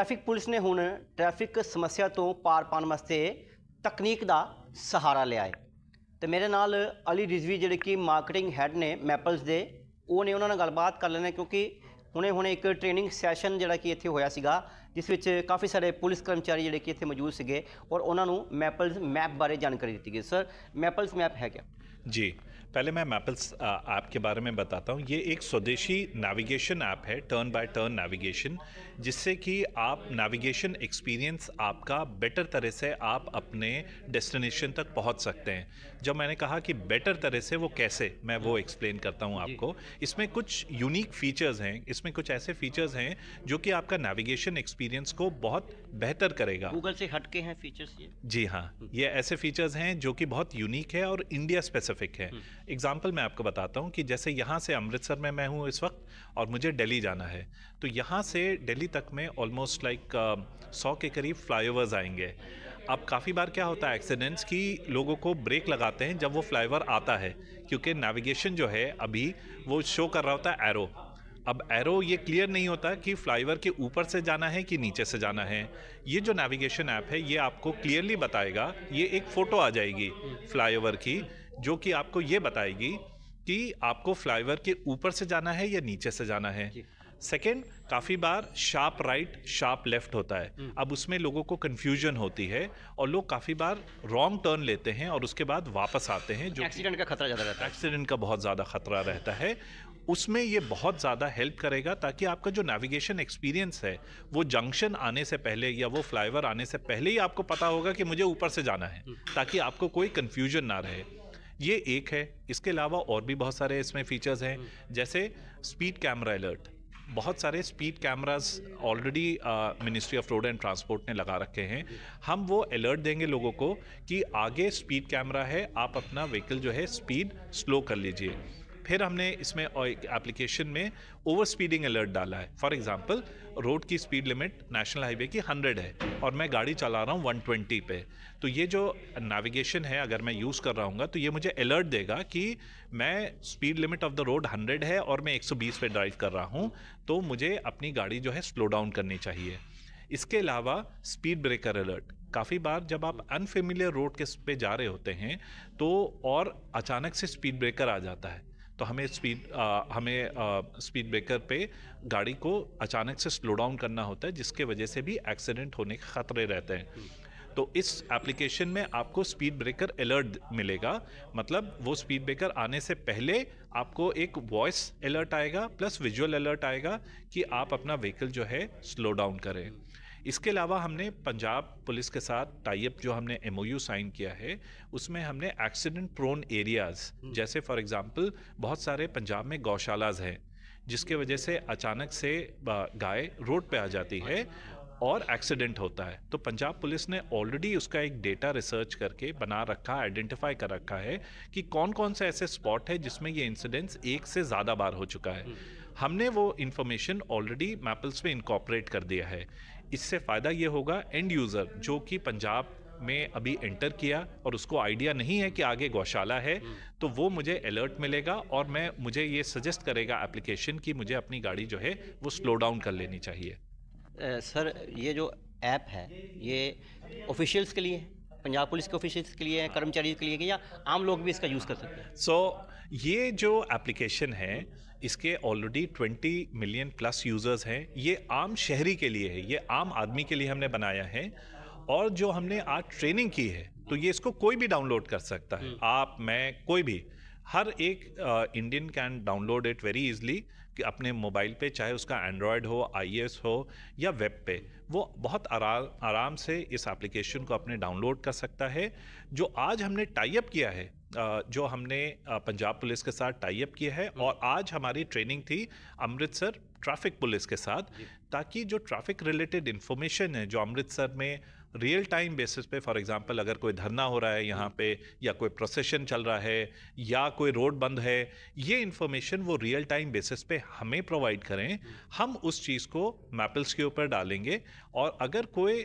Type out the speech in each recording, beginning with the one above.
Traffic police ਨੇ ਹੁਣ traffic ਸਮੱਸਿਆ ਤੋਂ ਪਾਰ ਪਾਉਣ ਵਾਸਤੇ ਤਕਨੀਕ ਦਾ ਸਹਾਰਾ ਲਿਆ ਹੈ ਤੇ ਮੇਰੇ ਨਾਲ ਅਲੀ ਰਿਜ਼ਵੀ ਜਿਹੜੇ ਕਿ ਮਾਰਕੀਟਿੰਗ ਹੈੱਡ ਨੇ ਮੈਪਲਸ ਦੇ ਉਹ ਨੇ ਉਹਨਾਂ ਨਾਲ ਗੱਲਬਾਤ ਕਰ ਲੈਣਾ ਕਿਉਂਕਿ ਹੁਣੇ ਹੁਣੇ ਇੱਕ ਟ੍ਰੇਨਿੰਗ ਸੈਸ਼ਨ ਜਿਹੜਾ ਕਿ ਇੱਥੇ ਹੋਇਆ ਸੀਗਾ ਜਿਸ ਵਿੱਚ ਕਾਫੀ ਸਾਰੇ ਪੁਲਿਸ ਕਰਮਚਾਰੀ ਜਿਹੜੇ ਕਿ ਇੱਥੇ ਮੌਜੂਦ ਸੀਗੇ ਔਰ ਉਹਨਾਂ ਨੂੰ ਮੈਪਲਸ ਮੈਪ ਬਾਰੇ ਜਾਣਕਾਰੀ ਦਿੱਤੀ ਗਈ ਸਰ ਮੈਪਲਸ ਮੈਪ ਹੈ ਕਿਆ ਜੀ पहले मैं मैपल्स ऐप के बारे में बताता हूँ ये एक स्वदेशी नेविगेशन ऐप है टर्न बाय टर्न नेविगेशन जिससे कि आप नेविगेशन एक्सपीरियंस आपका बेटर तरह से आप अपने डेस्टिनेशन तक पहुँच सकते हैं जब मैंने कहा कि बेटर तरह से वो कैसे मैं वो एक्सप्लेन करता हूँ आपको इसमें कुछ यूनिक फीचर्स हैं इसमें कुछ ऐसे फीचर्स हैं जो कि आपका नेविगेशन एक्सपीरियंस को बहुत बेहतर करेगा गूगल से हटके हैं फीचर्स ये जी हाँ ये ऐसे फीचर्स हैं जो कि बहुत यूनिक है और इंडिया स्पेसिफिक है हम्म। एग्जाम्पल मैं आपको बताता हूँ कि जैसे यहाँ से अमृतसर में मैं हूँ इस वक्त और मुझे दिल्ली जाना है तो यहाँ से दिल्ली तक में ऑलमोस्ट लाइक uh, सौ के करीब फ्लाईओवर्स आएंगे अब काफ़ी बार क्या होता है एक्सीडेंट्स कि लोगों को ब्रेक लगाते हैं जब वो फ्लाईओवर आता है क्योंकि नेविगेशन जो है अभी वो शो कर रहा होता है एरो अब एरो ये क्लियर नहीं होता कि फ्लाईवर के ऊपर से जाना है कि नीचे से जाना है ये जो नेविगेशन ऐप है ये आपको क्लियरली बताएगा ये एक फ़ोटो आ जाएगी फ्लाईओवर की जो कि आपको ये बताएगी कि आपको फ्लाईओवर के ऊपर से जाना है या नीचे से जाना है सेकेंड काफ़ी बार शार्प राइट शार्प लेफ्ट होता है हम्म। अब उसमें लोगों को कन्फ्यूजन होती है और लोग काफ़ी बार रॉन्ग टर्न लेते हैं और उसके बाद वापस आते हैं जो एक्सीडेंट का खतरा ज़्यादा रहता है एक्सीडेंट का बहुत ज़्यादा खतरा रहता है उसमें ये बहुत ज़्यादा हेल्प करेगा ताकि आपका जो नेविगेशन एक्सपीरियंस है वो जंक्शन आने से पहले या वो फ्लाईओवर आने से पहले ही आपको पता होगा कि मुझे ऊपर से जाना है हम्म। ताकि आपको कोई कन्फ्यूजन ना रहे ये एक है इसके अलावा और भी बहुत सारे इसमें फीचर्स हैं हम्म। जैसे स्पीड कैमरा अलर्ट बहुत सारे speed cameras already ministry of road and transport ने लगा रखे हैं हम वो अलर्ट देंगे लोगों को कि आगे स्पीड कैमरा है आप अपना व्हीकल जो है स्पीड स्लो कर लीजिए फिर हमने इसमें एप्लीकेशन में ओवर स्पीडिंग अलर्ट डाला है फॉर एग्जाम्पल रोड की स्पीड लिमिट नेशनल हाईवे की 100 है और मैं गाड़ी चला रहा हूँ 120 पे तो ये जो नेविगेशन है अगर मैं यूज़ कर रहा हूँ तो ये मुझे अलर्ट देगा कि मैं speed limit of the road 100 है और मैं 120 पे ड्राइव कर रहा हूँ तो मुझे अपनी गाड़ी जो है स्लो डाउन करनी चाहिए इसके अलावा स्पीड ब्रेकर अलर्ट काफ़ी बार जब आप अनफेमिलियर रोड के पे जा रहे होते हैं तो और अचानक से स्पीड ब्रेकर आ जाता है तो हमें स्पीड हमें स्पीड ब्रेकर पे गाड़ी को अचानक से स्लो डाउन करना होता है जिसके वजह से भी एक्सीडेंट होने के खतरे रहते हैं तो इस एप्लीकेशन में आपको स्पीड ब्रेकर अलर्ट मिलेगा मतलब वो स्पीड ब्रेकर आने से पहले आपको एक वॉइस अलर्ट आएगा प्लस विजुअल अलर्ट आएगा कि आप अपना व्हीकल जो है स्लो डाउन करें इसके अलावा हमने पंजाब पुलिस के साथ टाइप जो हमने एम साइन किया है उसमें हमने एक्सीडेंट प्रोन एरियाज जैसे फॉर एग्जाम्पल बहुत सारे पंजाब में गौशालाज हैं जिसके वजह से अचानक से गाय रोड पे आ जाती है और एक्सीडेंट होता है तो पंजाब पुलिस ने ऑलरेडी उसका एक डेटा रिसर्च करके बना रखा आइडेंटिफाई कर रखा है कि कौन कौन से ऐसे स्पॉट है जिसमें ये इंसिडेंट्स एक से ज़्यादा बार हो चुका है हम्म। हमने वो इन्फॉर्मेशन ऑलरेडी मैपल्स में इनकॉपरेट कर दिया है इससे फ़ायदा ये होगा एंड यूज़र जो कि पंजाब में अभी एंटर किया और उसको आइडिया नहीं है कि आगे गौशाला है तो वो मुझे अलर्ट मिलेगा और मैं मुझे ये सजेस्ट करेगा एप्लीकेशन कि मुझे अपनी गाड़ी जो है वो स्लो डाउन कर लेनी चाहिए सर ये जो ऐप है ये ऑफिशियल्स के लिए है पंजाब पुलिस के ऑफिशियल्स के लिए कर्मचारी के लिए या आम लोग भी इसका यूज़ कर सकते हैं सो so, ये जो एप्लीकेशन है इसके ऑलरेडी 20 मिलियन प्लस यूज़र्स हैं ये आम शहरी के लिए है ये आम आदमी के लिए हमने बनाया है और जो हमने आज ट्रेनिंग की है तो ये इसको कोई भी डाउनलोड कर सकता है हम्म। आप मैं कोई भी हर एक Indian can download it very easily अपने मोबाइल पे चाहे उसका एंड्रॉयड हो आई हो या वेब पे वो बहुत आराम आराम से इस एप्लीकेशन को अपने डाउनलोड कर सकता है जो आज हमने टाइप किया है जो हमने पंजाब पुलिस के साथ टाइप किया है हम्म। और आज हमारी ट्रेनिंग थी अमृतसर ट्रैफिक पुलिस के साथ ताकि जो ट्रैफिक रिलेटेड इन्फॉर्मेशन है जो अमृतसर में रियल टाइम बेसिस पे फॉर एग्जांपल अगर कोई धरना हो रहा है यहाँ पे या कोई प्रोसेशन चल रहा है या कोई रोड बंद है ये इन्फॉर्मेशन वो रियल टाइम बेसिस पे हमें प्रोवाइड करें हम उस चीज़ को मैपल्स के ऊपर डालेंगे और अगर कोई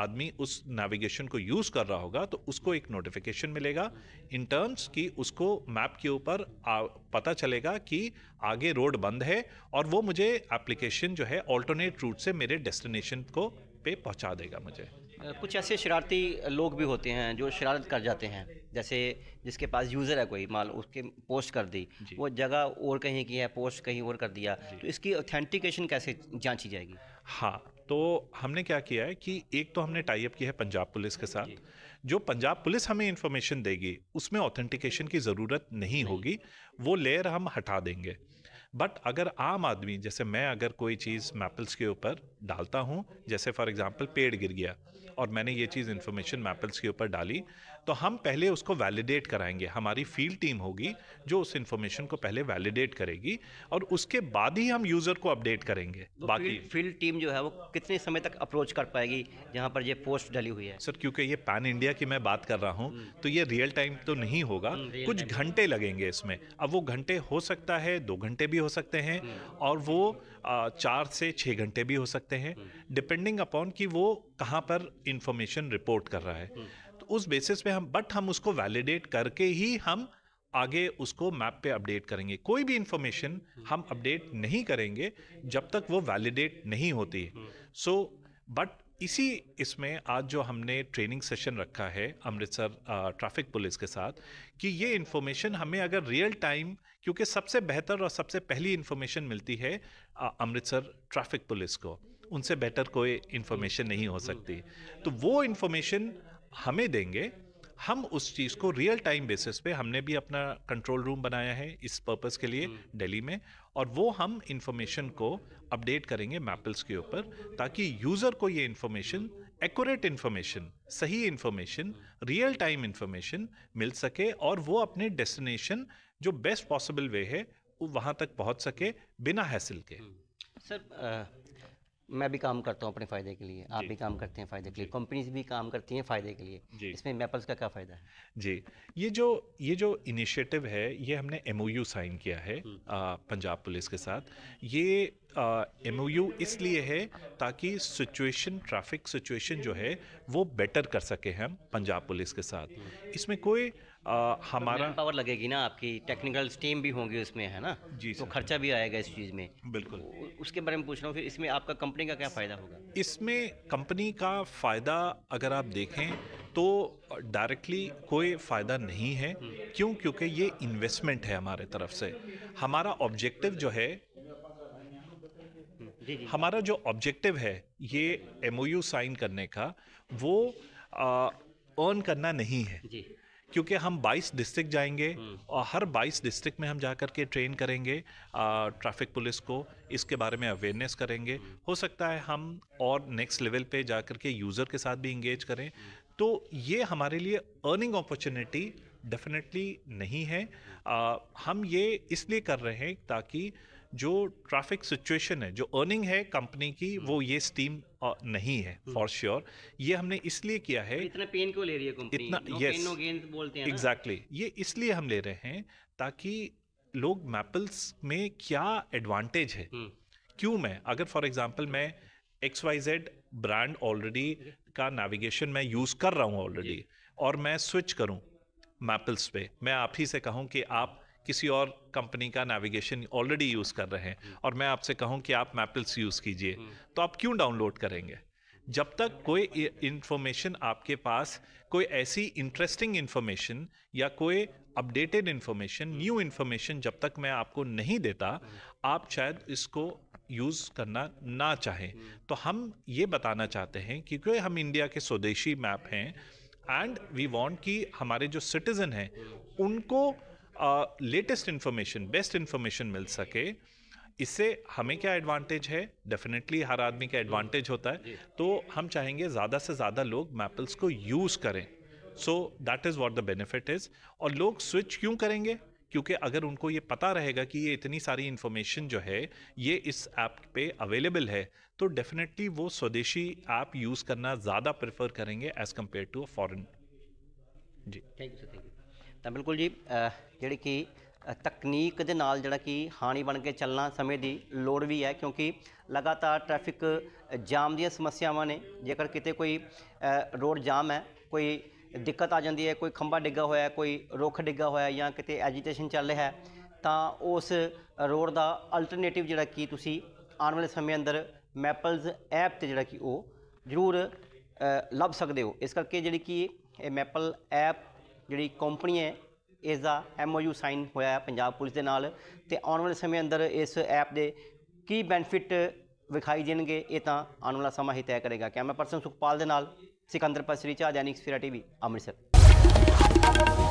आदमी उस नेविगेशन को यूज़ कर रहा होगा तो उसको एक नोटिफिकेशन मिलेगा इन टर्म्स कि उसको मैप के ऊपर पता चलेगा कि आगे रोड बंद है और वो मुझे एप्लीकेशन जो है ऑल्टरनेट रूट से मेरे डेस्टिनेशन को पे पहुंचा देगा मुझे कुछ ऐसे शरारती लोग भी होते हैं जो शरारत कर जाते हैं जैसे जिसके पास यूज़र है कोई माल उसके पोस्ट कर दी वो जगह और कहीं की है पोस्ट कहीं और कर दिया तो इसकी ऑथेंटिकेशन कैसे जांची जाएगी हाँ तो हमने क्या किया है कि एक तो हमने टाई अप किया है पंजाब पुलिस के साथ जो पंजाब पुलिस हमें इन्फॉर्मेशन देगी उसमें ऑथेंटिकेशन की ज़रूरत नहीं होगी वो लेयर हम हटा देंगे बट अगर आम आदमी जैसे मैं अगर कोई चीज़ मैपल्स के ऊपर डालता हूँ जैसे फॉर एग्ज़ाम्पल पेड़ गिर गया और मैंने ये चीज़ इन्फॉर्मेशन मैपल्स के ऊपर डाली तो हम पहले उसको वैलिडेट कराएंगे हमारी फील्ड टीम होगी जो उस इन्फॉर्मेशन को पहले वैलिडेट करेगी और उसके बाद ही हम यूज़र को अपडेट करेंगे तो बाकी फील्ड टीम जो है वो कितने समय तक अप्रोच कर पाएगी जहाँ पर ये पोस्ट डली हुई है सर क्योंकि ये पैन इंडिया की मैं बात कर रहा हूँ हम्म। तो ये रियल टाइम तो नहीं होगा हम्म, कुछ घंटे लगेंगे इसमें अब वो घंटे हो सकता है दो घंटे भी हो सकते हैं हम्म। और वो चार से छः घंटे भी हो सकते हैं डिपेंडिंग अपॉन कि वो कहाँ पर इंफॉर्मेशन रिपोर्ट कर रहा है उस बेसिस पे हम बट हम उसको वैलिडेट करके ही हम आगे उसको मैप पे अपडेट करेंगे कोई भी इंफॉर्मेशन हम अपडेट नहीं करेंगे जब तक वो वैलिडेट नहीं होती सो बट so, इसी इसमें आज जो हमने ट्रेनिंग सेशन रखा है अमृतसर ट्रैफिक पुलिस के साथ कि ये इन्फॉर्मेशन हमें अगर रियल टाइम क्योंकि सबसे बेहतर और सबसे पहली इन्फॉर्मेशन मिलती है अमृतसर ट्रैफिक पुलिस को उनसे बेटर कोई इन्फॉर्मेशन नहीं हो सकती तो वो इन्फॉर्मेशन हमें देंगे हम उस चीज़ को रियल टाइम बेसिस पे हमने भी अपना कंट्रोल रूम बनाया है इस पर्पस के लिए हम्म। दिल्ली में और वो हम इन्फॉर्मेशन को अपडेट करेंगे मैपल्स के ऊपर ताकि यूज़र को ये इन्फॉर्मेशन एक्यूरेट इन्फॉर्मेशन सही इन्फॉर्मेशन रियल टाइम इन्फॉर्मेशन मिल सके और वो अपने डेस्टिनेशन जो बेस्ट पॉसिबल वे है वो वहाँ तक पहुँच सके बिना हैसिल के हम्म। सर मैं भी काम करता हूँ अपने फ़ायदे के लिए आप भी काम करते हैं फ़ायदे के लिए कंपनीज भी काम करती हैं फ़ायदे के लिए इसमें मैपल्स का क्या फ़ायदा है जी ये जो ये जो इनिशिएटिव है ये हमने एम साइन किया है हम्म। आ, पंजाब पुलिस के साथ ये एम इसलिए है ताकि सिचुएशन ट्रैफिक सिचुएशन जो है वो बेटर कर सके हम पंजाब पुलिस के साथ हम्म। इसमें कोई आ, हमारा तो पावर लगेगी ना आपकी टेक्निकल टीम भी होंगी उसमें है ना जी तो खर्चा भी आएगा इस चीज़ में बिल्कुल तो उसके बारे में पूछ रहा हूँ फिर इसमें आपका कंपनी का क्या फ़ायदा होगा इसमें कंपनी का फ़ायदा अगर आप देखें तो डायरेक्टली कोई फ़ायदा नहीं है हम्म। क्यों क्योंकि ये इन्वेस्टमेंट है हमारे तरफ से हमारा ऑब्जेक्टिव जो है हम्म, हमारा जो ऑब्जेक्टिव है ये एम साइन करने का वो अर्न करना नहीं है जी। क्योंकि हम 22 डिस्ट्रिक्ट जाएंगे हम्म। और हर 22 डिस्ट्रिक्ट में हम जा कर के ट्रेन करेंगे ट्रैफिक पुलिस को इसके बारे में अवेयरनेस करेंगे हम्म। हो सकता है हम और नेक्स्ट लेवल पे जा कर के यूज़र के साथ भी इंगेज करें हम्म। तो ये हमारे लिए अर्निंग अपॉर्चुनिटी डेफिनेटली नहीं है आ, हम ये इसलिए कर रहे हैं ताकि जो ट्रैफिक सिचुएशन है जो अर्निंग है कंपनी की hmm. वो ये स्टीम नहीं है फॉर hmm. Sure sure. ये हमने इसलिए किया है तो इतना पेन क्यों ले रही है कंपनी इतना नो yes, नो गेन बोलते हैं एग्जैक्टली exactly. ये इसलिए हम ले रहे हैं ताकि लोग मैपल्स में क्या एडवांटेज है hmm. क्यों मैं अगर फॉर एग्जाम्पल मैं X Y Z brand already का नेविगेशन मैं यूज़ कर रहा हूँ ऑलरेडी और मैं स्विच करूँ मैपल्स पे मैं आप ही से कहूँ कि आप किसी और कंपनी का नेविगेशन ऑलरेडी यूज़ कर रहे हैं हम्म। और मैं आपसे कहूँ कि आप मैपल्स यूज़ कीजिए हम्म। तो आप क्यों डाउनलोड करेंगे जब तक कोई इन्फॉर्मेशन आपके पास कोई ऐसी इंटरेस्टिंग इन्फॉर्मेशन या कोई अपडेटेड इन्फॉर्मेशन न्यू इन्फॉर्मेशन जब तक मैं आपको नहीं देता हम्म। आप शायद इसको यूज़ करना ना चाहें तो हम ये बताना चाहते हैं कि क्योंकि हम इंडिया के स्वदेशी मैप हैं एंड वी वॉन्ट कि हमारे जो सिटीज़न हैं उनको लेटेस्ट इन्फॉर्मेशन बेस्ट इन्फॉर्मेशन मिल सके इससे हमें क्या एडवांटेज है डेफिनेटली हर आदमी का एडवांटेज होता है तो हम चाहेंगे ज़्यादा से ज़्यादा लोग मैपल्स को यूज़ करें so that is what the benefit is और लोग स्विच क्यों करेंगे क्योंकि अगर उनको ये पता रहेगा कि ये इतनी सारी इन्फॉर्मेशन जो है ये इस ऐप पे अवेलेबल है तो डेफिनेटली वो स्वदेशी ऐप यूज़ करना ज़्यादा प्रेफर करेंगे as compare to a foreign जी thank you sir thank you ਤਾਂ ਬਿਲਕੁਲ ਜੀ ਜਿਹੜੀ ਕਿ ਤਕਨੀਕ ਦੇ ਨਾਲ ਜਿਹੜਾ ਕਿ ਹਾਨੀ ਬਣ ਕੇ ਚੱਲਣਾ ਸਮੇਂ ਦੀ ਲੋੜ ਵੀ ਹੈ ਕਿਉਂਕਿ ਲਗਾਤਾਰ ਟ੍ਰੈਫਿਕ ਜਾਮ ਦੀਆਂ ਸਮੱਸਿਆਵਾਂ ਨੇ ਜੇਕਰ ਕਿਤੇ ਕੋਈ ਰੋਡ ਜਾਮ ਹੈ ਕੋਈ ਦਿੱਕਤ ਆ ਜਾਂਦੀ ਹੈ ਕੋਈ ਖੰਭਾ ਡਿੱਗਾ ਹੋਇਆ ਕੋਈ ਰੁੱਖ ਡਿੱਗਾ ਹੋਇਆ ਜਾਂ ਕਿਤੇ ਐਜੀਟੇਸ਼ਨ ਚੱਲ ਰਿਹਾ ਹੈ ਤਾਂ ਉਸ ਰੋਡ ਦਾ ਅਲਟਰਨੇਟਿਵ ਜਿਹੜਾ ਕੀ ਤੁਸੀਂ ਆਉਣ ਵਾਲੇ ਸਮੇਂ ਅੰਦਰ ਮੈਪਲਸ ਐਪ ਤੇ ਜਿਹੜਾ ਕਿ ਉਹ ਜ਼ਰੂਰ ਲੱਭ ਸਕਦੇ ਹੋ ਇਸ ਕਰਕੇ ਜਿਹੜੀ ਕਿ ਇਹ ਮੈਪਲ ਐਪ ਜਿਹੜੀ ਕੰਪਨੀ ਹੈ ਇਸ ਦਾ ਐਮਓਯੂ ਸਾਈਨ ਹੋਇਆ ਹੈ ਪੰਜਾਬ ਪੁਲਿਸ ਦੇ ਨਾਲ ਤੇ ਆਉਣ ਵਾਲੇ ਸਮੇਂ ਅੰਦਰ ਇਸ ਐਪ ਦੇ ਕੀ ਬੈਨੀਫਿਟ ਵਿਖਾਈ ਦੇਣਗੇ ਇਹ ਤਾਂ ਆਉਣ ਵਾਲਾ ਸਮਾਂ ਹੀ ਤੈਅ ਕਰੇਗਾ ਮੈਂ ਪਰਸਨ ਸੁਖਪਾਲ ਦੇ ਨਾਲ ਸਿਕੰਦਰ ਚਾਹ ਜਾਨੀ ਸਫੀਰਾ ਟੀਵੀ ਅੰਮ੍ਰਿਤਸਰ